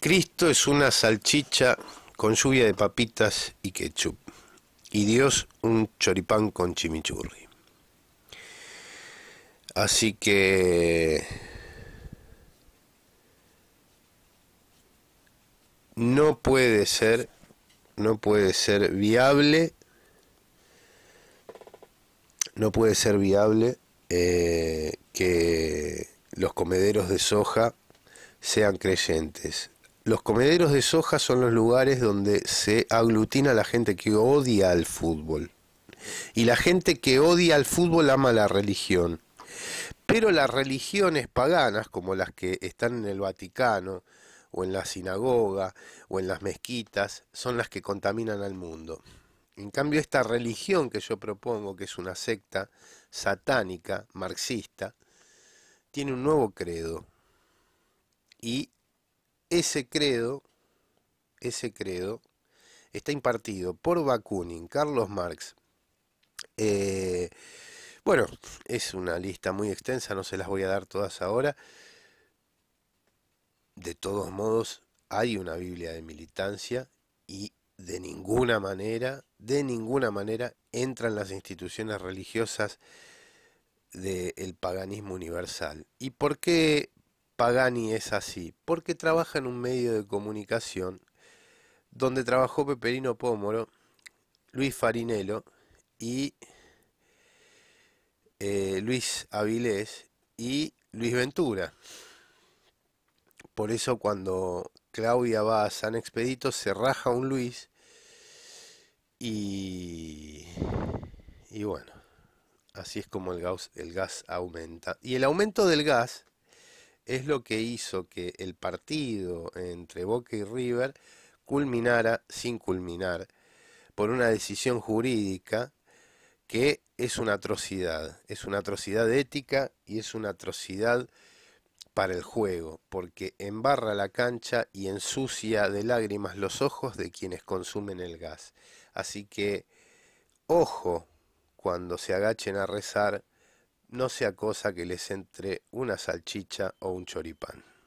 Cristo es una salchicha con lluvia de papitas y ketchup, y Dios un choripán con chimichurri. Así que no puede ser, no puede ser viable, no puede ser viable eh, que los comederos de soja sean creyentes los comederos de soja son los lugares donde se aglutina la gente que odia al fútbol. Y la gente que odia al fútbol ama la religión. Pero las religiones paganas, como las que están en el Vaticano, o en la sinagoga, o en las mezquitas, son las que contaminan al mundo. En cambio, esta religión que yo propongo, que es una secta satánica, marxista, tiene un nuevo credo. Y ese credo, ese credo está impartido por Bakunin, Carlos Marx. Eh, bueno, es una lista muy extensa, no se las voy a dar todas ahora. De todos modos, hay una Biblia de militancia y de ninguna manera, de ninguna manera entran las instituciones religiosas del paganismo universal. ¿Y por qué Pagani es así? Porque trabaja en un medio de comunicación donde trabajó Peperino Pómoro, Luis Farinello y eh, Luis Avilés y Luis Ventura. Por eso cuando Claudia va a San Expedito se raja un Luis y, y bueno, así es como el gas, el gas aumenta. Y el aumento del gas es lo que hizo que el partido entre Boca y River culminara sin culminar por una decisión jurídica que es una atrocidad, es una atrocidad ética y es una atrocidad para el juego, porque embarra la cancha y ensucia de lágrimas los ojos de quienes consumen el gas. Así que, ojo, cuando se agachen a rezar no sea cosa que les entre una salchicha o un choripán.